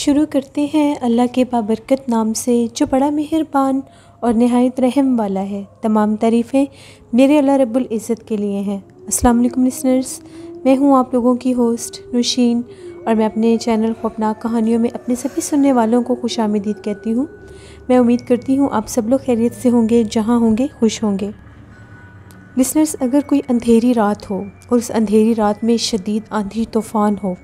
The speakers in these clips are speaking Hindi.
शुरू करते हैं अल्लाह के बाबरकत नाम से जो बड़ा मेहरबान और नहायत रहम वाला है तमाम तारीफ़ें मेरे अल्लाह रब्बुल इज़्ज़त के लिए हैं अस्सलाम वालेकुम लिसनर्स मैं हूँ आप लोगों की होस्ट नुशीन और मैं अपने चैनल अपना कहानियों में अपने सभी सुनने वालों को खुश आमदीद कहती हूँ मैं उम्मीद करती हूँ आप सब लोग खैरियत से होंगे जहाँ होंगे खुश होंगे लिसनर्स अगर कोई अंधेरी रात हो और उस अंधेरी रात में शदीद आंधी तूफ़ान हो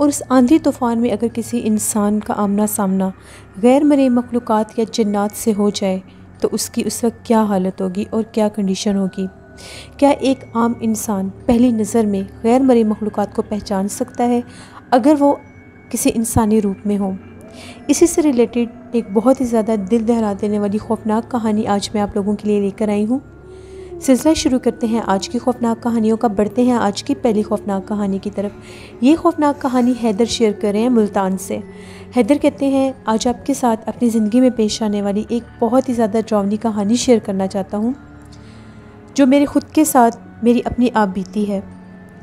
और उस आंधी तूफ़ान में अगर किसी इंसान का आमना सामना गैर मरे मखलूक या जन्नात से हो जाए तो उसकी उस वक्त क्या हालत होगी और क्या कंडीशन होगी क्या एक आम इंसान पहली नज़र में गैर मरे मखलूक को पहचान सकता है अगर वो किसी इंसानी रूप में हो इसी से रिलेटेड एक बहुत ही ज़्यादा दिल दहला देने वाली खौफनाक कहानी आज मैं आप लोगों के लिए लेकर आई हूँ सिलसिला शुरू करते हैं आज की खौफनाक कहानियों का बढ़ते हैं आज की पहली खौफनाक कहानी की तरफ ये खौफनाक कहानी हैदर शेयर कर रहे हैं मुल्तान से हैदर कहते हैं आज आपके साथ अपनी ज़िंदगी में पेश आने वाली एक बहुत ही ज़्यादा ड्रावनी कहानी शेयर करना चाहता हूँ जो मेरे खुद के साथ मेरी अपनी आप बीती है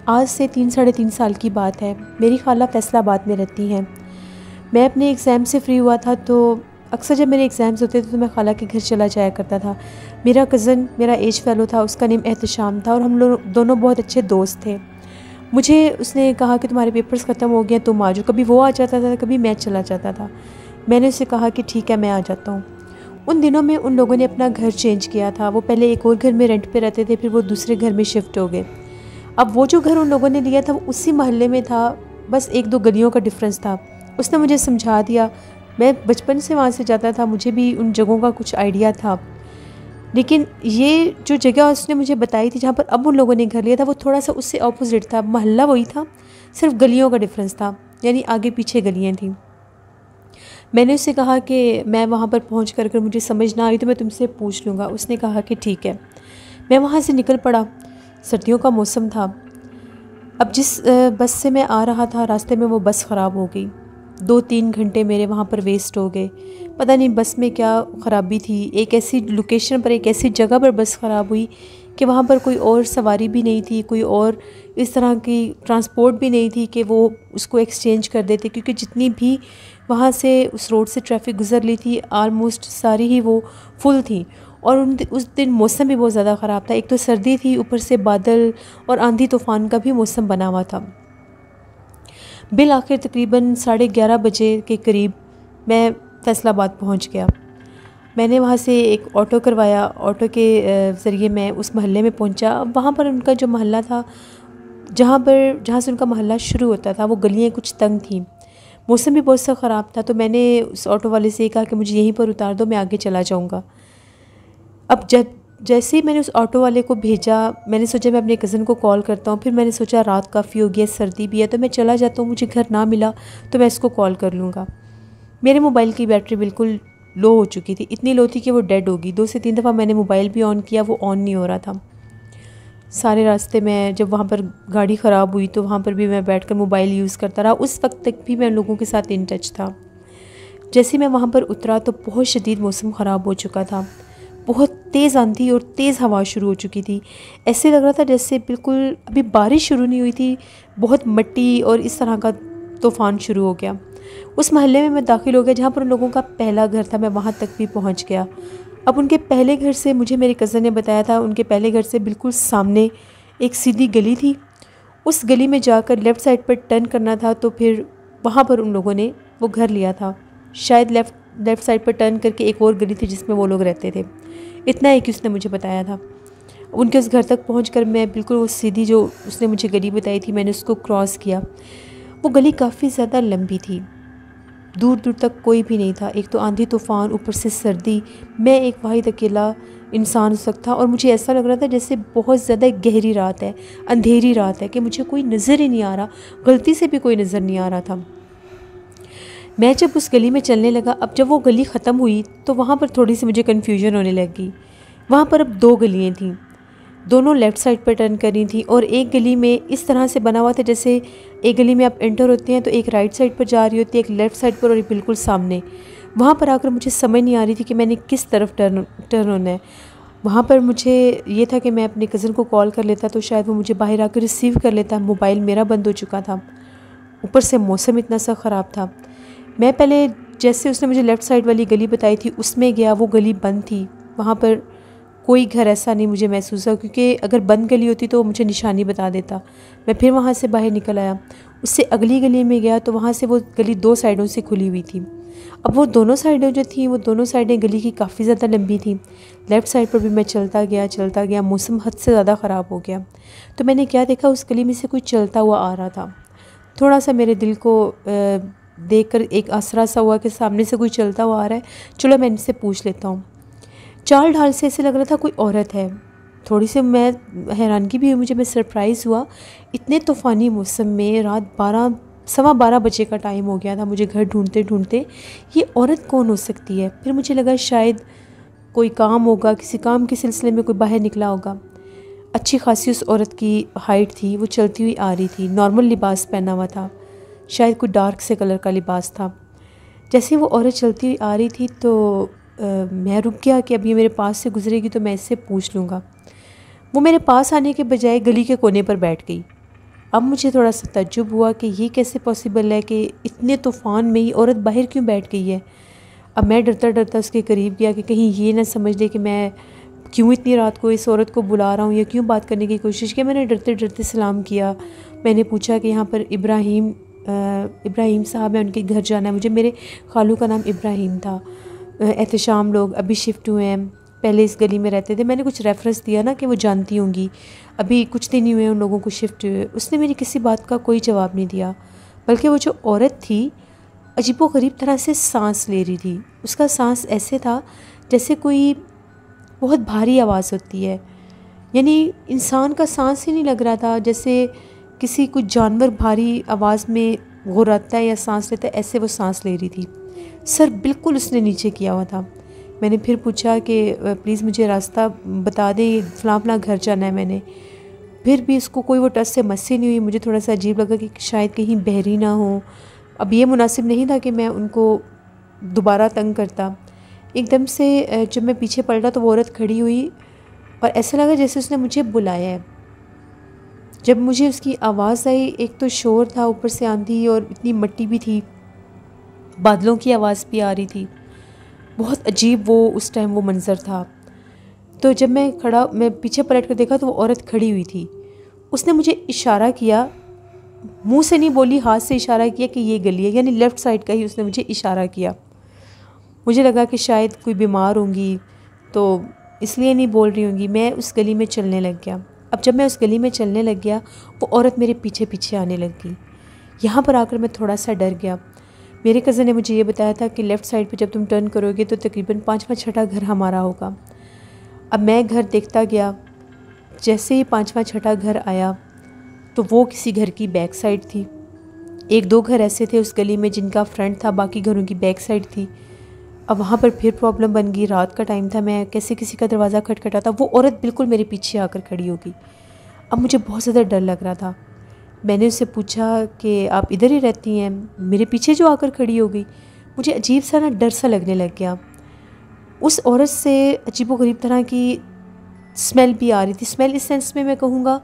आज से तीन साढ़े तीन साल की बात है मेरी खाला फैसलाबाद में रहती हैं मैं अपने एग्ज़ाम से फ्री हुआ था तो अक्सर जब मेरे एग्ज़ाम्स होते थे तो मैं खाला के घर चला जाया करता था मेरा कज़न मेरा एज फेलो था उसका नेम एहतशाम था और हम लोग दोनों बहुत अच्छे दोस्त थे मुझे उसने कहा कि तुम्हारे पेपर्स ख़त्म हो गए तुम आ जाओ कभी वो आ जाता था कभी मैं चला जाता था मैंने उससे कहा कि ठीक है मैं आ जाता हूँ उन दिनों में उन लोगों ने अपना घर चेंज किया था वो पहले एक और घर में रेंट पे रहते थे फिर वो दूसरे घर में शिफ्ट हो गए अब वो जो घर उन लोगों ने लिया था वो उसी मोहल्ले में था बस एक दो गलियों का डिफरेंस था उसने मुझे समझा दिया मैं बचपन से वहाँ से जाता था मुझे भी उन जगहों का कुछ आइडिया था लेकिन ये जो जगह उसने मुझे बताई थी जहाँ पर अब उन लोगों ने घर लिया था वो थोड़ा सा उससे अपोज़िट था महल्ला वही था सिर्फ गलियों का डिफरेंस था यानी आगे पीछे गलियाँ थीं मैंने उससे कहा कि मैं वहाँ पर पहुँच कर अगर मुझे समझ ना आई तो मैं तुमसे पूछ लूँगा उसने कहा कि ठीक है मैं वहाँ से निकल पड़ा सर्दियों का मौसम था अब जिस बस से मैं आ रहा था रास्ते में वो बस ख़राब हो गई दो तीन घंटे मेरे वहाँ पर वेस्ट हो गए पता नहीं बस में क्या ख़राबी थी एक ऐसी लोकेशन पर एक ऐसी जगह पर बस ख़राब हुई कि वहाँ पर कोई और सवारी भी नहीं थी कोई और इस तरह की ट्रांसपोर्ट भी नहीं थी कि वो उसको एक्सचेंज कर देते क्योंकि जितनी भी वहाँ से उस रोड से ट्रैफिक गुजर ली थी आलमोस्ट सारी ही वो फुल थी और उन उस दिन मौसम भी बहुत ज़्यादा ख़राब था एक तो सर्दी थी ऊपर से बादल और आंधी तूफ़ान का भी मौसम बना हुआ था बिल आखिर तकरीबन साढ़े ग्यारह बजे के करीब मैं फैसलाबाद पहुंच गया मैंने वहाँ से एक ऑटो करवाया ऑटो के ज़रिए मैं उस महल्ले में पहुंचा वहाँ पर उनका जो महल्ला था जहाँ पर जहाँ से उनका महल्ला शुरू होता था वो गलियाँ कुछ तंग थीं मौसम भी बहुत सा ख़राब था तो मैंने उस ऑटो वाले से कहा कि मुझे यहीं पर उतार दो मैं आगे चला जाऊँगा अब जब जैसे ही मैंने उस ऑटो वाले को भेजा मैंने सोचा मैं अपने कज़न को कॉल करता हूँ फिर मैंने सोचा रात काफ़ी हो गया सर्दी भी है तो मैं चला जाता हूँ मुझे घर ना मिला तो मैं इसको कॉल कर लूँगा मेरे मोबाइल की बैटरी बिल्कुल लो हो चुकी थी इतनी लो थी कि वो डेड होगी दो से तीन दफ़ा मैंने मोबाइल भी ऑन किया वो ऑन नहीं हो रहा था सारे रास्ते में जब वहाँ पर गाड़ी ख़राब हुई तो वहाँ पर भी मैं बैठ मोबाइल यूज़ करता रहा उस वक्त तक भी मैं लोगों के साथ इन टच था जैसे मैं वहाँ पर उतरा तो बहुत शदीद मौसम ख़राब हो चुका था बहुत तेज़ आंधी और तेज़ हवा शुरू हो चुकी थी ऐसे लग रहा था जैसे बिल्कुल अभी बारिश शुरू नहीं हुई थी बहुत मट्टी और इस तरह का तूफ़ान शुरू हो गया उस महल्ले में मैं दाखिल हो गया जहाँ पर उन लोगों का पहला घर था मैं वहाँ तक भी पहुँच गया अब उनके पहले घर से मुझे मेरे कज़न ने बताया था उनके पहले घर से बिल्कुल सामने एक सीधी गली थी उस गली में जाकर लेफ़्ट साइड पर टर्न करना था तो फिर वहाँ पर उन लोगों ने वो घर लिया था शायद लेफ़्ट लेफ़्ट साइड पर टर्न करके एक और गली थी जिसमें वो लोग रहते थे इतना ही कि उसने मुझे बताया था उनके उस घर तक पहुँच कर मैं बिल्कुल वो सीधी जो उसने मुझे गली बताई थी मैंने उसको क्रॉस किया वो गली काफ़ी ज़्यादा लंबी थी दूर दूर तक कोई भी नहीं था एक तो आंधी तूफान ऊपर से सर्दी मैं एक वाहिद अकेला इंसान हो सकता और मुझे ऐसा लग रहा था जैसे बहुत ज़्यादा गहरी रात है अंधेरी रात है कि मुझे कोई नज़र ही नहीं आ रहा गलती से भी कोई नज़र नहीं आ रहा था मैं जब उस गली में चलने लगा अब जब वो गली ख़त्म हुई तो वहाँ पर थोड़ी सी मुझे कन्फ्यूजन होने लगी वहाँ पर अब दो गलियाँ थीं दोनों लेफ़्ट साइड पर टर्न करी थी और एक गली में इस तरह से बना हुआ था जैसे एक गली में आप इंटर होते हैं तो एक राइट साइड पर जा रही होती है एक लेफ़्ट साइड पर और एक बिल्कुल सामने वहाँ पर आकर मुझे समझ नहीं आ रही थी कि मैंने किस तरफ टर्न टर्न होना है वहाँ पर मुझे ये था कि मैं अपने कज़न को कॉल कर लेता तो शायद वो मुझे बाहर आकर रिसीव कर लेता मोबाइल मेरा बंद हो चुका था ऊपर से मौसम इतना सा ख़राब था मैं पहले जैसे उसने मुझे लेफ़्ट साइड वाली गली बताई थी उसमें गया वो गली बंद थी वहाँ पर कोई घर ऐसा नहीं मुझे महसूस हुआ क्योंकि अगर बंद गली होती तो मुझे निशानी बता देता मैं फिर वहाँ से बाहर निकल आया उससे अगली गली में गया तो वहाँ से वो गली दो साइडों से खुली हुई थी अब वो दोनों साइडें जो थी वो दोनों साइडें गली की काफ़ी ज़्यादा लंबी थी लेफ़्ट साइड पर भी मैं चलता गया चलता गया मौसम हद से ज़्यादा ख़राब हो गया तो मैंने क्या देखा उस गली में से कोई चलता हुआ आ रहा था थोड़ा सा मेरे दिल को देख कर एक आसरा सा हुआ कि सामने से कोई चलता हुआ आ रहा है चलो मैं इनसे पूछ लेता हूँ चाल ढाल से ऐसे लग रहा था कोई औरत है थोड़ी सी मैं हैरानगी भी हुई मुझे मैं सरप्राइज़ हुआ इतने तूफ़ानी मौसम में रात बारह सवा बारह बजे का टाइम हो गया था मुझे घर ढूंढते ढूंढते ये औरत कौन हो सकती है फिर मुझे लगा शायद कोई काम होगा किसी काम के सिलसिले में कोई बाहर निकला होगा अच्छी खासी उस औरत की हाइट थी वो चलती हुई आ रही थी नॉर्मल लिबास पहना हुआ था शायद कोई डार्क से कलर का लिबास था जैसे वो औरत चलती आ रही थी तो आ, मैं रुक गया कि अब ये मेरे पास से गुजरेगी तो मैं इससे पूछ लूँगा वो मेरे पास आने के बजाय गली के कोने पर बैठ गई अब मुझे थोड़ा सा तजुब हुआ कि ये कैसे पॉसिबल है कि इतने तूफ़ान में ही औरत बाहर क्यों बैठ गई है अब मैं डरता डरता उसके करीब गया कि कहीं ये ना समझ ले कि मैं क्यों इतनी रात को इस औरत को बुला रहा हूँ या क्यों बात करने की कोशिश की मैंने डरते डरते सलाम किया मैंने पूछा कि यहाँ पर इब्राहिम इब्राहिम साहब हैं उनके घर जाना है मुझे मेरे खालू का नाम इब्राहिम था एहतम लोग अभी शिफ्ट हुए हैं पहले इस गली में रहते थे मैंने कुछ रेफरेंस दिया ना कि वो जानती होंगी अभी कुछ दिन ही हुए उन लोगों को शिफ्ट हुए उसने मेरी किसी बात का कोई जवाब नहीं दिया बल्कि वो जो औरत थी अजीब गरीब तरह से सांस ले रही थी उसका सांस ऐसे था जैसे कोई बहुत भारी आवाज़ होती है यानी इंसान का सांस ही नहीं लग रहा था जैसे किसी कुछ जानवर भारी आवाज़ में घुराता है या सांस लेता है ऐसे वो सांस ले रही थी सर बिल्कुल उसने नीचे किया हुआ था मैंने फिर पूछा कि प्लीज़ मुझे रास्ता बता दें फलां फलां घर जाना है मैंने फिर भी उसको कोई वो टच से मस्सी नहीं हुई मुझे थोड़ा सा अजीब लगा कि शायद कहीं बहरी ना हो अब ये मुनासिब नहीं था कि मैं उनको दोबारा तंग करता एकदम से जब मैं पीछे पलटा तो वो औरत खड़ी हुई और ऐसा लगा जैसे उसने मुझे बुलाया है जब मुझे उसकी आवाज़ आई एक तो शोर था ऊपर से आंधी और इतनी मट्टी भी थी बादलों की आवाज़ भी आ रही थी बहुत अजीब वो उस टाइम वो मंज़र था तो जब मैं खड़ा मैं पीछे पलट कर देखा तो वो औरत खड़ी हुई थी उसने मुझे इशारा किया मुंह से नहीं बोली हाथ से इशारा किया कि ये गली है यानी लेफ़्ट साइड का ही उसने मुझे इशारा किया मुझे लगा कि शायद कोई बीमार होंगी तो इसलिए नहीं बोल रही होंगी मैं उस गली में चलने लग गया अब जब मैं उस गली में चलने लग गया वो औरत मेरे पीछे पीछे आने लग गई यहाँ पर आकर मैं थोड़ा सा डर गया मेरे कज़न ने मुझे ये बताया था कि लेफ़्ट साइड पर जब तुम टर्न करोगे तो तकरीबन पाँचवा छठा घर हमारा होगा अब मैं घर देखता गया जैसे ही पाँचवा छठा घर आया तो वो किसी घर की बैक साइड थी एक दो घर ऐसे थे उस गली में जिनका फ्रंट था बाकी घरों की बैक साइड थी अब वहाँ पर फिर प्रॉब्लम बन गई रात का टाइम था मैं कैसे किसी का दरवाज़ा खटखटा था वो औरत बिल्कुल मेरे पीछे आकर खड़ी होगी अब मुझे बहुत ज़्यादा डर लग रहा था मैंने उससे पूछा कि आप इधर ही रहती हैं मेरे पीछे जो आकर खड़ी हो गई मुझे अजीब सा ना डर सा लगने लग गया उस औरत से अजीब गरीब तरह की स्मेल भी आ रही थी स्मेल इस सेंस में मैं कहूँगा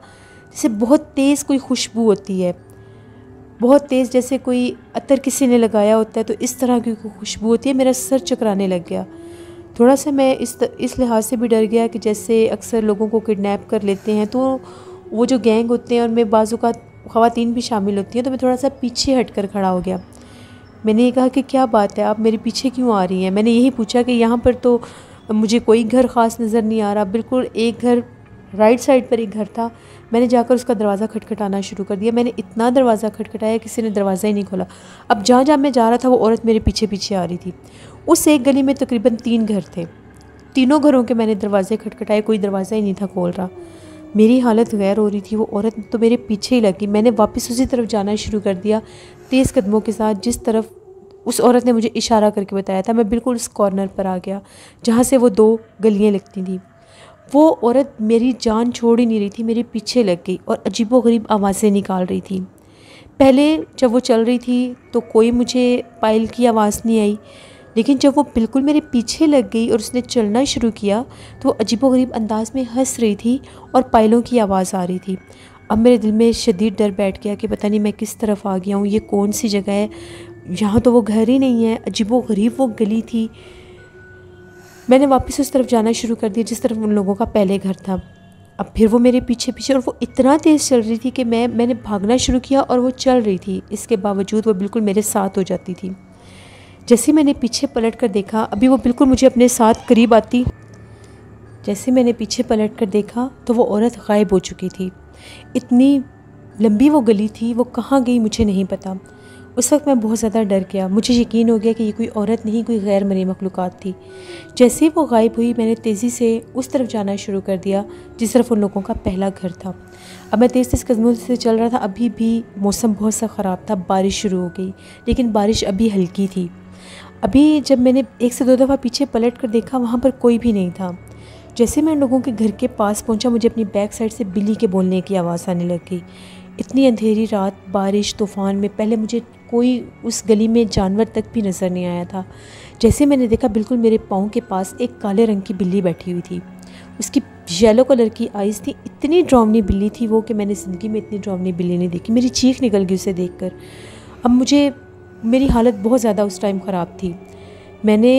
जैसे बहुत तेज़ कोई खुशबू होती है बहुत तेज़ जैसे कोई अतर किसी ने लगाया होता है तो इस तरह की खुशबू होती है मेरा सर चकराने लग गया थोड़ा सा मैं इस इस लिहाज से भी डर गया कि जैसे अक्सर लोगों को किडनैप कर लेते हैं तो वो जो गैंग होते हैं और मैं बाज़ू का ख़वातीन भी शामिल होती हैं तो मैं थोड़ा सा पीछे हट कर खड़ा हो गया मैंने ये कहा कि क्या बात है आप मेरे पीछे क्यों आ रही हैं मैंने यही पूछा कि यहाँ पर तो मुझे कोई घर ख़ास नज़र नहीं आ रहा बिल्कुल एक घर राइट साइड पर एक घर था मैंने जाकर उसका दरवाज़ा खटखटाना शुरू कर दिया मैंने इतना दरवाज़ा खटखटाया किसी ने दरवाज़ा ही नहीं खोला अब जहाँ जहाँ मैं जा रहा था वो औरत मेरे पीछे पीछे आ रही थी उस एक गली में तकरीबन तीन घर थे तीनों घरों के मैंने दरवाजे खटखटाए कोई दरवाज़ा ही नहीं था खोल रहा मेरी हालत गैर हो रही थी वो औरत तो मेरे पीछे ही लगी मैंने वापस उसी तरफ जाना शुरू कर दिया तेज़ कदमों के साथ जिस तरफ उस औरत ने मुझे इशारा करके बताया था मैं बिल्कुल उस कॉर्नर पर आ गया जहाँ से वो दो गलियाँ लगती थी वो औरत मेरी जान छोड़ ही नहीं रही थी मेरे पीछे लग गई और अजीबोगरीब आवाज़ें निकाल रही थी पहले जब वो चल रही थी तो कोई मुझे पायल की आवाज़ नहीं आई लेकिन जब वो बिल्कुल मेरे पीछे लग गई और उसने चलना शुरू किया तो वो अजीबोगरीब अंदाज में हंस रही थी और पायलों की आवाज़ आ रही थी अब मेरे दिल में शदीद डर बैठ गया कि पता नहीं मैं किस तरफ आ गया हूँ ये कौन सी जगह है यहाँ तो वो घर ही नहीं है अजीबो गरीब वो गली थी मैंने वापस उस तरफ जाना शुरू कर दिया जिस तरफ उन लोगों का पहले घर था अब फिर वो मेरे पीछे पीछे और वो इतना तेज़ चल रही थी कि मैं मैंने भागना शुरू किया और वो चल रही थी इसके बावजूद वो बिल्कुल मेरे साथ हो जाती थी जैसे मैंने पीछे पलट कर देखा अभी वो बिल्कुल मुझे अपने साथ करीब आती जैसे मैंने पीछे पलट कर देखा तो वो औरत गायब हो चुकी थी इतनी लंबी वो गली थी वो कहाँ गई मुझे नहीं पता उस वक्त मैं बहुत ज़्यादा डर गया मुझे यकीन हो गया कि ये कोई औरत नहीं कोई गैर मरी मखलूक़ात थी जैसे ही वो गायब हुई मैंने तेज़ी से उस तरफ जाना शुरू कर दिया जिस तरफ उन लोगों का पहला घर था अब मैं तेज़ तेज़ कदमों से चल रहा था अभी भी मौसम बहुत सा ख़राब था बारिश शुरू हो गई लेकिन बारिश अभी हल्की थी अभी जब मैंने एक से दो दफ़ा पीछे पलट कर देखा वहाँ पर कोई भी नहीं था जैसे मैं उन लोगों के घर के पास पहुँचा मुझे अपनी बैक साइड से बिल्ली के बोलने की आवाज़ आने लग गई इतनी अंधेरी रात बारिश तूफ़ान में पहले मुझे कोई उस गली में जानवर तक भी नज़र नहीं आया था जैसे मैंने देखा बिल्कुल मेरे पाँव के पास एक काले रंग की बिल्ली बैठी हुई थी उसकी येलो कलर की आइज़ थी इतनी ड्रावनी बिल्ली थी वो कि मैंने ज़िंदगी में इतनी ड्रावनी बिल्ली नहीं देखी मेरी चीख निकल गई उसे देख कर अब मुझे मेरी हालत बहुत ज़्यादा उस टाइम ख़राब थी मैंने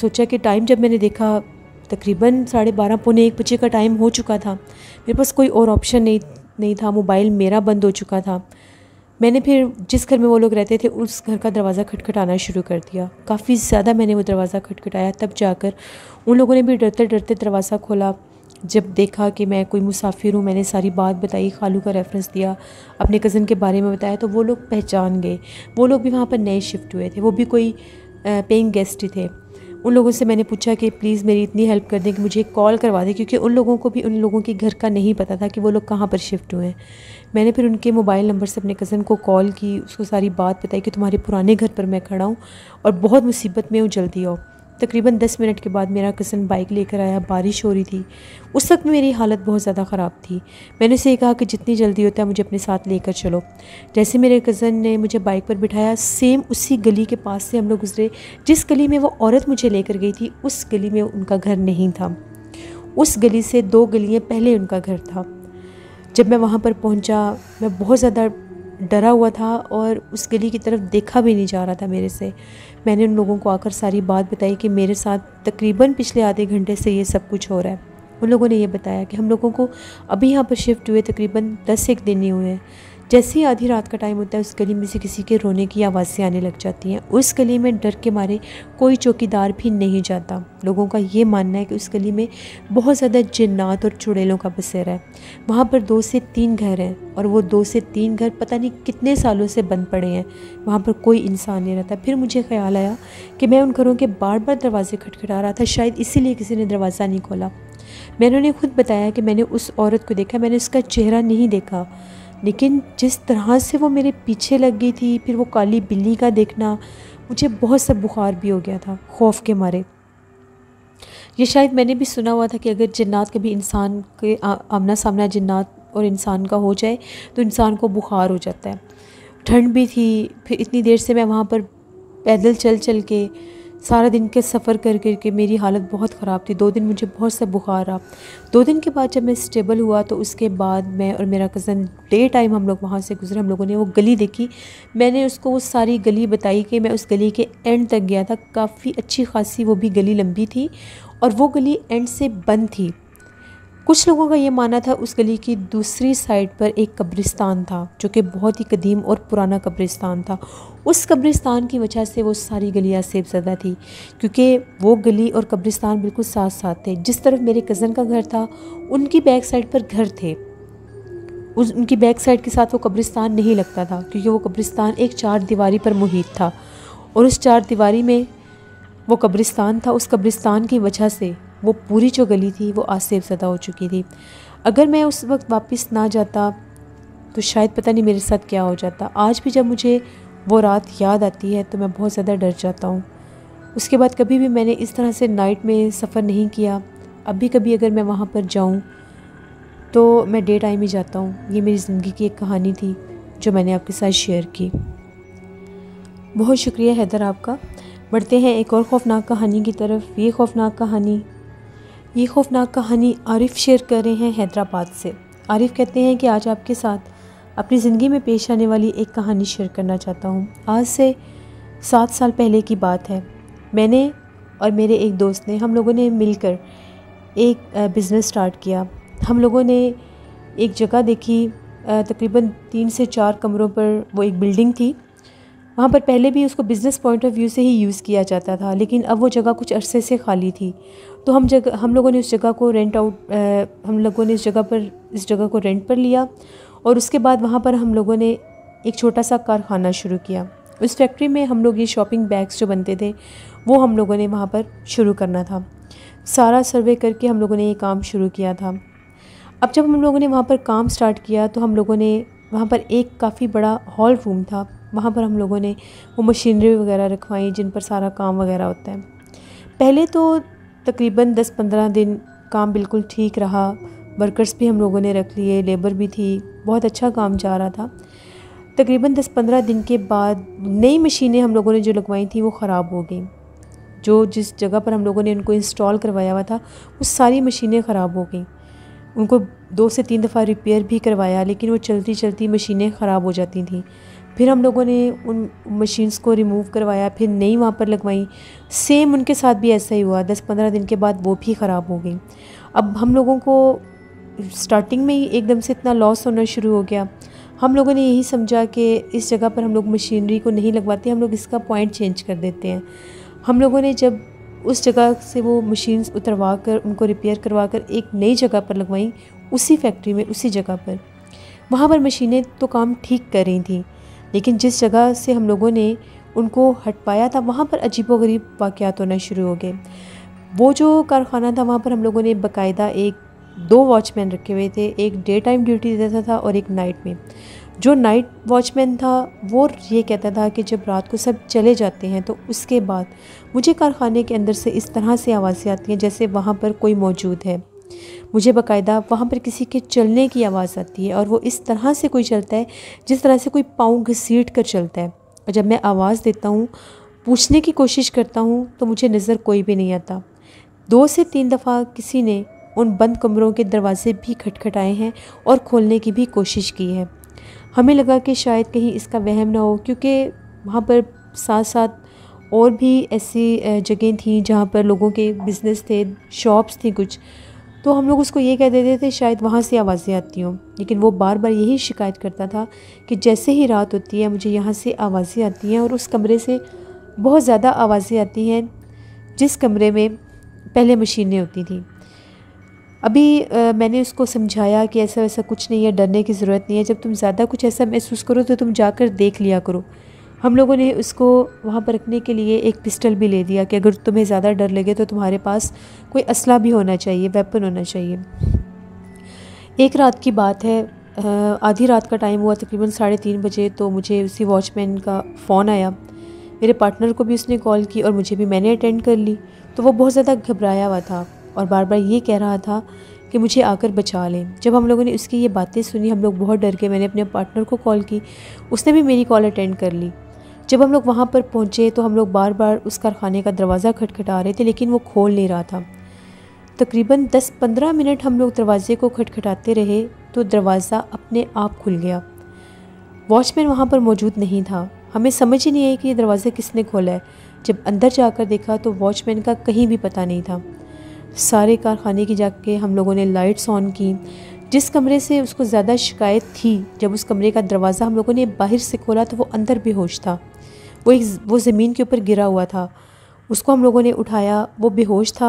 सोचा कि टाइम जब मैंने देखा तकरीबन साढ़े बारह पौने एक बजे का टाइम हो चुका था मेरे पास कोई और ऑप्शन नहीं नहीं था मोबाइल मेरा बंद हो चुका था मैंने फिर जिस घर में वो लोग रहते थे उस घर का दरवाज़ा खटखटाना शुरू कर दिया काफ़ी ज़्यादा मैंने वो दरवाज़ा खटखटाया तब जाकर उन लोगों ने भी डरते डरते दरवाज़ा खोला जब देखा कि मैं कोई मुसाफिर हूँ मैंने सारी बात बताई खालू का रेफरेंस दिया अपने कज़न के बारे में बताया तो वो लोग पहचान गए वो लोग भी वहाँ पर नए शिफ्ट हुए थे वो भी कोई पेइंग गेस्ट ही थे उन लोगों से मैंने पूछा कि प्लीज़ मेरी इतनी हेल्प कर दें कि मुझे कॉल करवा दें क्योंकि उन लोगों को भी उन लोगों के घर का नहीं पता था कि वो लोग कहाँ पर शिफ्ट हुए हैं मैंने फिर उनके मोबाइल नंबर से अपने कज़न को कॉल की उसको सारी बात बताई कि तुम्हारे पुराने घर पर मैं खड़ा हूँ और बहुत मुसीबत में हूँ जल्दी आओ तकरीबन दस मिनट के बाद मेरा कज़न बाइक लेकर आया बारिश हो रही थी उस वक्त मेरी हालत बहुत ज़्यादा ख़राब थी मैंने उसे कहा कि जितनी जल्दी होता है मुझे अपने साथ लेकर चलो जैसे मेरे कज़न ने मुझे बाइक पर बिठाया सेम उसी गली के पास से हम लोग गुजरे जिस गली में वो औरत मुझे लेकर गई थी उस गली में उनका घर नहीं था उस गली से दो गलियाँ पहले उनका घर था जब मैं वहाँ पर पहुँचा मैं बहुत ज़्यादा डरा हुआ था और उस गली की तरफ देखा भी नहीं जा रहा था मेरे से मैंने उन लोगों को आकर सारी बात बताई कि मेरे साथ तकरीबन पिछले आधे घंटे से ये सब कुछ हो रहा है उन लोगों ने ये बताया कि हम लोगों को अभी यहाँ पर शिफ्ट हुए तकरीबन दस एक दिन ही हुए हैं जैसे ही आधी रात का टाइम होता है उस गली में से किसी के रोने की आवाज़ें आने लग जाती हैं उस गली में डर के मारे कोई चौकीदार भी नहीं जाता लोगों का ये मानना है कि उस गली में बहुत ज़्यादा जन्नात और चुड़ैलों का बसेरा है वहाँ पर दो से तीन घर हैं और वो दो से तीन घर पता नहीं कितने सालों से बंद पड़े हैं वहाँ पर कोई इंसान नहीं रहता फिर मुझे ख्याल आया कि मैं उन घरों के बार बार दरवाजे खटखटा रहा था शायद इसीलिए किसी ने दरवाज़ा नहीं खोला मैंने उन्हें खुद बताया कि मैंने उस औरत को देखा मैंने उसका चेहरा नहीं देखा लेकिन जिस तरह से वो मेरे पीछे लग गई थी फिर वो काली बिल्ली का देखना मुझे बहुत सा बुखार भी हो गया था खौफ के मारे ये शायद मैंने भी सुना हुआ था कि अगर जन्नात कभी इंसान के आमना सामना जन्नात और इंसान का हो जाए तो इंसान को बुखार हो जाता है ठंड भी थी फिर इतनी देर से मैं वहाँ पर पैदल चल चल के सारा दिन के सफ़र कर करके मेरी हालत बहुत ख़राब थी दो दिन मुझे बहुत सा बुखार आ दो दिन के बाद जब मैं स्टेबल हुआ तो उसके बाद मैं और मेरा कज़न डे टाइम हम लोग वहाँ से गुजरे हम लोगों ने वो गली देखी मैंने उसको वो सारी गली बताई कि मैं उस गली के एंड तक गया था काफ़ी अच्छी खासी वो भी गली लंबी थी और वो गली एंड से बंद थी कुछ लोगों का ये मानना था उस गली की दूसरी साइड पर एक कब्रिस्तान था जो कि बहुत ही कदीम और पुराना कब्रिस्तान था उस कब्रिस्तान की वजह से वो सारी गलियाँ सेबजदा थी क्योंकि वो गली और कब्रिस्तान बिल्कुल साथ साथ थे जिस तरफ मेरे कज़न का घर था उनकी बैक साइड पर घर थे उस उनकी बैक साइड के साथ वो कब्रिस्तान नहीं लगता था क्योंकि वो कब्रिस्तान एक चार दीवारी पर मुहित था और उस चार दीवारी में वो कब्रिस्तान था उस कब्रिस्तान की वजह से वो पूरी जो गली थी वो आसेब सदा हो चुकी थी अगर मैं उस वक्त वापस ना जाता तो शायद पता नहीं मेरे साथ क्या हो जाता आज भी जब मुझे वो रात याद आती है तो मैं बहुत ज़्यादा डर जाता हूँ उसके बाद कभी भी मैंने इस तरह से नाइट में सफ़र नहीं किया अब भी कभी अगर मैं वहाँ पर जाऊँ तो मैं डे टाइम ही जाता हूँ ये मेरी ज़िंदगी की एक कहानी थी जो मैंने आपके साथ शेयर की बहुत शुक्रिया हैदर आपका बढ़ते हैं एक और खौफनाक कहानी की तरफ ये खौफनाक कहानी ये खौफनाक कहानी आरिफ शेयर कर रहे हैं हैदराबाद से आरिफ कहते हैं कि आज आपके साथ अपनी ज़िंदगी में पेश आने वाली एक कहानी शेयर करना चाहता हूँ आज से सात साल पहले की बात है मैंने और मेरे एक दोस्त ने हम लोगों ने मिलकर एक बिज़नेस स्टार्ट किया हम लोगों ने एक जगह देखी तकरीबन तीन से चार कमरों पर वो एक बिल्डिंग थी वहाँ पर पहले भी उसको बिज़नेस पॉइंट ऑफ व्यू से ही यूज़ किया जाता था लेकिन अब वो जगह कुछ अरसे से खाली थी तो हम जगह हम लोगों ने उस जगह को रेंट आउट आ, हम लोगों ने इस जगह पर इस जगह को रेंट पर लिया और उसके बाद वहाँ पर हम लोगों ने एक छोटा सा कारखाना शुरू किया उस फैक्ट्री में हम लोग ये शॉपिंग बैग्स जो बनते थे वो हम लोगों ने वहाँ पर शुरू करना था सारा सर्वे करके हम लोगों ने ये काम शुरू किया था अब जब हम लोगों ने वहाँ पर काम स्टार्ट किया तो हम लोगों ने वहाँ पर एक काफ़ी बड़ा हॉल रूम था वहाँ पर हम लोगों ने वो मशीनरी वगैरह रखवाई जिन पर सारा काम वगैरह होता है पहले तो तकरीबन 10-15 दिन काम बिल्कुल ठीक रहा वर्कर्स भी हम लोगों ने रख लिए लेबर भी थी बहुत अच्छा काम जा रहा था तकरीबन 10-15 दिन के बाद नई मशीनें हम लोगों ने जो लगवाई थी वो ख़राब हो गई जो जिस जगह पर हम लोगों ने उनको इंस्टॉल करवाया हुआ था वो सारी मशीनें ख़राब हो गई उनको दो से तीन दफ़ा रिपेयर भी करवाया लेकिन वो चलती चलती मशीनें ख़राब हो जाती थी फिर हम लोगों ने उन मशीन्स को रिमूव करवाया फिर नई वहाँ पर लगवाई सेम उनके साथ भी ऐसा ही हुआ दस पंद्रह दिन के बाद वो भी ख़राब हो गई अब हम लोगों को स्टार्टिंग में ही एकदम से इतना लॉस होना शुरू हो गया हम लोगों ने यही समझा कि इस जगह पर हम लोग मशीनरी को नहीं लगवाते हम लोग इसका पॉइंट चेंज कर देते हैं हम लोगों ने जब उस जगह से वो मशीन्स उतरवा कर उनको रिपेयर करवा कर एक नई जगह पर लगवाई उसी फैक्ट्री में उसी जगह पर वहाँ पर मशीनें तो काम ठीक कर रही थी लेकिन जिस जगह से हम लोगों ने उनको हट पाया था वहाँ पर अजीबोगरीब वाक़ होना शुरू हो गए वो जो कारखाना था वहाँ पर हम लोगों ने बाकायदा एक दो वॉचमैन रखे हुए थे एक डे टाइम ड्यूटी देता था और एक नाइट में जो नाइट वॉचमैन था वो ये कहता था कि जब रात को सब चले जाते हैं तो उसके बाद मुझे कारखाने के अंदर से इस तरह से आवाज़ें आती हैं जैसे वहाँ पर कोई मौजूद है मुझे बाकायदा वहाँ पर किसी के चलने की आवाज़ आती है और वो इस तरह से कोई चलता है जिस तरह से कोई पाँव घसीट कर चलता है और जब मैं आवाज़ देता हूँ पूछने की कोशिश करता हूँ तो मुझे नज़र कोई भी नहीं आता दो से तीन दफ़ा किसी ने उन बंद कमरों के दरवाजे भी खटखटाए हैं और खोलने की भी कोशिश की है हमें लगा कि शायद कहीं इसका वहम ना हो क्योंकि वहाँ पर साथ साथ और भी ऐसी जगह थी जहाँ पर लोगों के बिज़नेस थे शॉप्स थी कुछ तो हम लोग उसको ये कह देते थे शायद वहाँ से आवाज़ें आती हों लेकिन वो बार बार यही शिकायत करता था कि जैसे ही रात होती है मुझे यहाँ से आवाज़ें आती हैं और उस कमरे से बहुत ज़्यादा आवाज़ें आती हैं जिस कमरे में पहले मशीनें होती थी अभी आ, मैंने उसको समझाया कि ऐसा वैसा कुछ नहीं है डरने की ज़रूरत नहीं है जब तुम ज़्यादा कुछ ऐसा महसूस करो तो तुम जाकर देख लिया करो हम लोगों ने उसको वहाँ पर रखने के लिए एक पिस्टल भी ले दिया कि अगर तुम्हें ज़्यादा डर लगे तो तुम्हारे पास कोई असला भी होना चाहिए वेपन होना चाहिए एक रात की बात है आधी रात का टाइम हुआ तकरीबन साढ़े तीन बजे तो मुझे उसी वॉचमैन का फ़ोन आया मेरे पार्टनर को भी उसने कॉल की और मुझे भी मैंने अटेंड कर ली तो वो बहुत ज़्यादा घबराया हुआ था और बार बार ये कह रहा था कि मुझे आकर बचा लें जब हम लोगों ने उसकी ये बातें सुनी हम लोग बहुत डर गए मैंने अपने पार्टनर को कॉल की उसने भी मेरी कॉल अटेंड कर ली जब हम लोग वहाँ पर पहुँचे तो हम लोग बार बार उस कारखाने का दरवाज़ा खटखटा रहे थे लेकिन वो खोल नहीं रहा था तकरीबन दस पंद्रह मिनट हम लोग दरवाज़े को खटखटाते रहे तो दरवाज़ा अपने आप खुल गया वॉचमैन वहाँ पर मौजूद नहीं था हमें समझ ही नहीं आई कि ये दरवाज़ा किसने खोला है जब अंदर जाकर देखा तो वॉचमैन का कहीं भी पता नहीं था सारे कारखाने की जाके हम लोगों ने लाइट्स ऑन की जिस कमरे से उसको ज़्यादा शिकायत थी जब उस कमरे का दरवाज़ा हम लोगों ने बाहर से खोला तो वो अंदर बेहोश था वो एक वो ज़मीन के ऊपर गिरा हुआ था उसको हम लोगों ने उठाया वो बेहोश था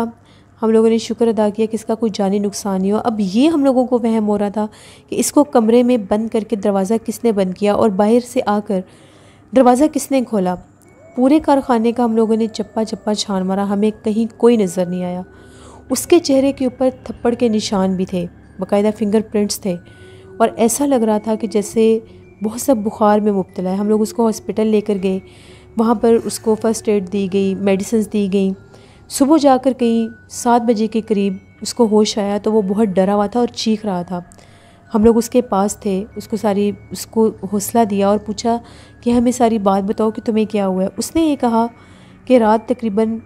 हम लोगों ने शुक्र अदा किया कि इसका कोई जानी नुकसान नहीं हुआ अब ये हम लोगों को वहम हो रहा था कि इसको कमरे में बंद करके दरवाज़ा किसने बंद किया और बाहर से आकर दरवाज़ा किसने खोला पूरे कारखाने का हम लोगों ने चप्पा चप्पा छान मारा हमें कहीं कोई नज़र नहीं आया उसके चेहरे के ऊपर थप्पड़ के निशान भी थे बाकायदा फिंगरप्रिंट्स थे और ऐसा लग रहा था कि जैसे बहुत सब बुखार में मुबतला है हम लोग उसको हॉस्पिटल लेकर गए वहाँ पर उसको फ़र्स्ट एड दी गई मेडिसिन दी गई सुबह जाकर कहीं सात बजे के करीब उसको होश आया तो वो बहुत डरा हुआ था और चीख रहा था हम लोग उसके पास थे उसको सारी उसको हौसला दिया और पूछा कि हमें सारी बात बताओ कि तुम्हें क्या हुआ है उसने ये कहा कि रात तकरीबन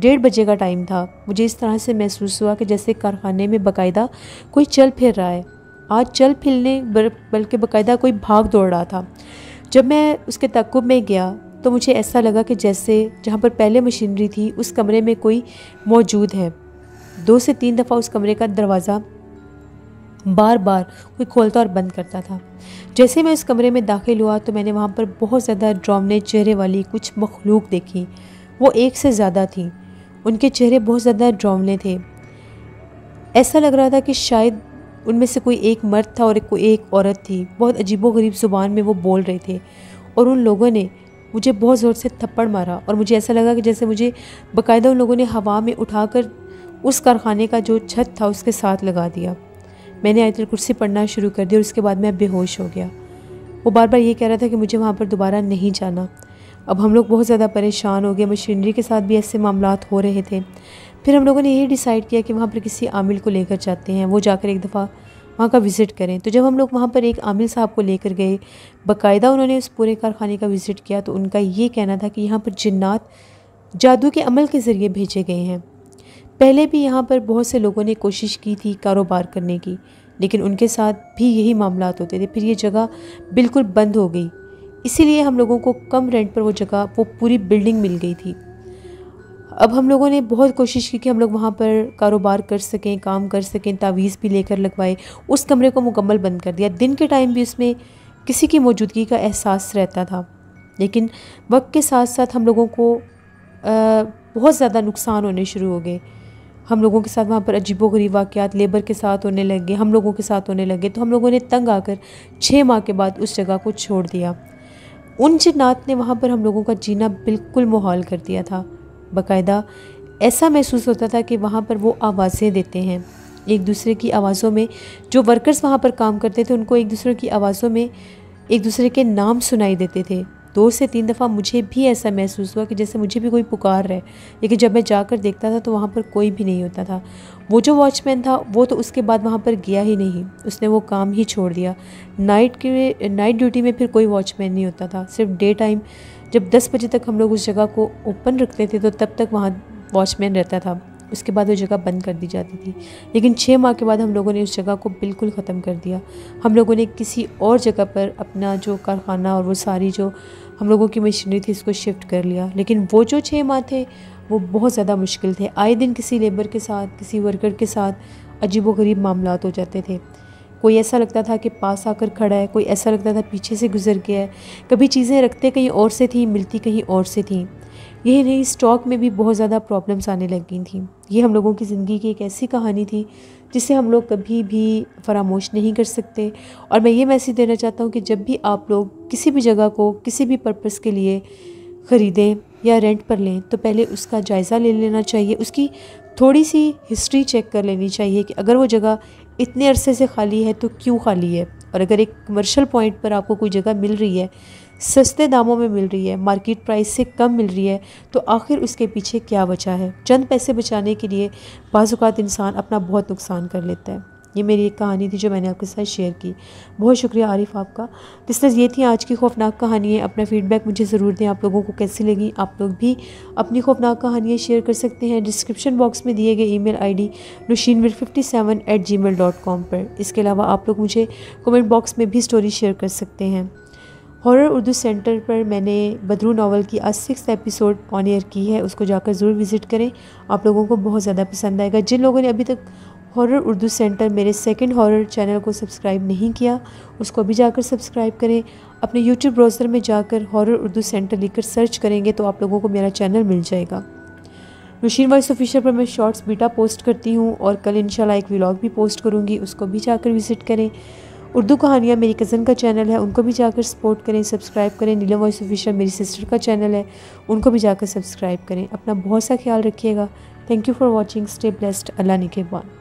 डेढ़ बजे का टाइम था मुझे इस तरह से महसूस हुआ कि जैसे कारखाने में बाकायदा कोई चल फिर रहा है आज चल फिरने बल्कि बाकायदा कोई भाग दौड़ रहा था जब मैं उसके तकब में गया तो मुझे ऐसा लगा कि जैसे जहाँ पर पहले मशीनरी थी उस कमरे में कोई मौजूद है दो से तीन दफ़ा उस कमरे का दरवाज़ा बार बार कोई खोलता और बंद करता था जैसे मैं उस कमरे में दाखिल हुआ तो मैंने वहाँ पर बहुत ज़्यादा ड्रामने चेहरे वाली कुछ मखलूक देखी वो एक से ज़्यादा थी उनके चेहरे बहुत ज़्यादा ड्रामने थे ऐसा लग रहा था कि शायद उनमें से कोई एक मर्द था और कोई एक औरत थी बहुत अजीबोगरीब ज़ुबान में वो बोल रहे थे और उन लोगों ने मुझे बहुत ज़ोर से थप्पड़ मारा और मुझे ऐसा लगा कि जैसे मुझे बाकायदा उन लोगों ने हवा में उठाकर उस कारखाने का जो छत था उसके साथ लगा दिया मैंने आयतल कुर्सी पढ़ना शुरू कर दिया और उसके बाद मैं बेहोश हो गया वो बार बार ये कह रहा था कि मुझे वहाँ पर दोबारा नहीं जाना अब हम लोग बहुत ज़्यादा परेशान हो गए मशीनरी के साथ भी ऐसे मामला हो रहे थे फिर हम लोगों ने यही डिसाइड किया कि वहाँ पर किसी आमिल को लेकर जाते हैं वो जाकर एक दफ़ा वहाँ का विज़िट करें तो जब हम लोग वहाँ पर एक आमिल साहब को लेकर गए बाकायदा उन्होंने उस पूरे कारखाने का विज़िट किया तो उनका ये कहना था कि यहाँ पर जन्नात जादू के अमल के ज़रिए भेजे गए हैं पहले भी यहाँ पर बहुत से लोगों ने कोशिश की थी कारोबार करने की लेकिन उनके साथ भी यही मामला होते थे फिर ये जगह बिल्कुल बंद हो गई इसीलिए हम लोगों को कम रेंट पर वो जगह वो पूरी बिल्डिंग मिल गई थी अब हम लोगों ने बहुत कोशिश की कि हम लोग वहाँ पर कारोबार कर सकें काम कर सकें तावीज़ भी लेकर लगवाए उस कमरे को मुकम्मल बंद कर दिया दिन के टाइम भी उसमें किसी की मौजूदगी का एहसास रहता था लेकिन वक्त के साथ साथ हम लोगों को आ, बहुत ज़्यादा नुकसान होने शुरू हो गए हम लोगों के साथ वहाँ पर अजीबो गरीब वाक़ात लेबर के साथ होने लगे हम लोगों के साथ होने लगे तो हम लोगों ने तंग आकर छः माह के बाद उस जगह को छोड़ दिया उन जिन्नात ने वहाँ पर हम लोगों का जीना बिल्कुल मुहाल कर दिया था बाकायदा ऐसा महसूस होता था कि वहाँ पर वो आवाज़ें देते हैं एक दूसरे की आवाज़ों में जो वर्कर्स वहाँ पर काम करते थे उनको एक दूसरे की आवाज़ों में एक दूसरे के नाम सुनाई देते थे दो से तीन दफ़ा मुझे भी ऐसा महसूस हुआ कि जैसे मुझे भी कोई पुकार रहा है लेकिन जब मैं जाकर देखता था तो वहाँ पर कोई भी नहीं होता था वो जो वॉचमैन था वो तो उसके बाद वहाँ पर गया ही नहीं उसने वो काम ही छोड़ दिया नाइट के नाइट ड्यूटी में फिर कोई वॉचमैन नहीं होता था सिर्फ डे टाइम जब 10 बजे तक हम लोग उस जगह को ओपन रखते थे तो तब तक वहाँ वॉचमैन रहता था उसके बाद वो जगह बंद कर दी जाती थी लेकिन छः माह के बाद हम लोगों ने उस जगह को बिल्कुल ख़त्म कर दिया हम लोगों ने किसी और जगह पर अपना जो कारखाना और वो सारी जो हम लोगों की मशीनरी थी इसको शिफ्ट कर लिया लेकिन वो जो छः माह थे वो बहुत ज़्यादा मुश्किल थे आए दिन किसी लेबर के साथ किसी वर्कर के साथ अजीब गरीब मामला हो जाते थे कोई ऐसा लगता था कि पास आकर खड़ा है कोई ऐसा लगता था पीछे से गुजर गया है कभी चीज़ें रखते कहीं और से थी मिलती कहीं और से थी यही नहीं स्टॉक में भी बहुत ज़्यादा प्रॉब्लम्स आने लग गई थी ये हम लोगों की ज़िंदगी की एक ऐसी कहानी थी जिसे हम लोग कभी भी फरामोश नहीं कर सकते और मैं ये मैसेज देना चाहता हूँ कि जब भी आप लोग किसी भी जगह को किसी भी पर्पज़ के लिए ख़रीदें या रेंट पर लें तो पहले उसका जायज़ा ले लेना चाहिए उसकी थोड़ी सी हिस्ट्री चेक कर लेनी चाहिए कि अगर वो जगह इतने अरसे से खाली है तो क्यों खाली है और अगर एक कमर्शियल पॉइंट पर आपको कोई जगह मिल रही है सस्ते दामों में मिल रही है मार्केट प्राइस से कम मिल रही है तो आखिर उसके पीछे क्या बचा है चंद पैसे बचाने के लिए बाज़ात इंसान अपना बहुत नुकसान कर लेता है ये मेरी एक कहानी थी जो मैंने आपके साथ शेयर की बहुत शुक्रिया आरिफ आपका लिसनर्स ये थी आज की खौफनाक कहानी है अपना फीडबैक मुझे ज़रूर दें आप लोगों को कैसी लगी आप लोग भी अपनी खौफनाक कहानियाँ शेयर कर सकते हैं डिस्क्रिप्शन बॉक्स में दिए गए ईमेल आईडी नुशीनवीर fifty seven eight gmail dot com पर इसके अलावा आप लोग मुझे कमेंट बॉक्स में भी स्टोरी शेयर कर सकते हैं हॉरर उर्दू सेंटर पर मैंने बदरू नावल की आज सिक्स एपिसोड ऑन एयर की है उसको जाकर ज़रूर विज़िट करें आप लोगों को बहुत ज़्यादा पसंद आएगा जिन लोगों ने अभी तक हॉरर उर्दू सेंटर मेरे सेकंड हॉरर चैनल को सब्सक्राइब नहीं किया उसको भी जाकर सब्सक्राइब करें अपने यूट्यूब ब्राउज़र में जाकर हॉरर उर्दू सेंटर लिखकर सर्च करेंगे तो आप लोगों को मेरा चैनल मिल जाएगा नशीन वॉइस ऑफिशियल पर मैं शॉर्ट्स बीटा पोस्ट करती हूँ और कल इनशाला एक व्लाग भी पोस्ट करूँगी उसको भी जाकर विज़िट करें उर्दू कहानियाँ मेरी कज़न का चैनल है उनको भी जाकर सपोर्ट करें सब्सक्राइब करें नीलम वॉइस ऑफिशियल मेरी सिस्टर का चैनल है उनको भी जाकर सब्सक्राइब करें अपना बहुत सा ख्याल रखिएगा thank you for watching stay blessed अल्लाह निकेबान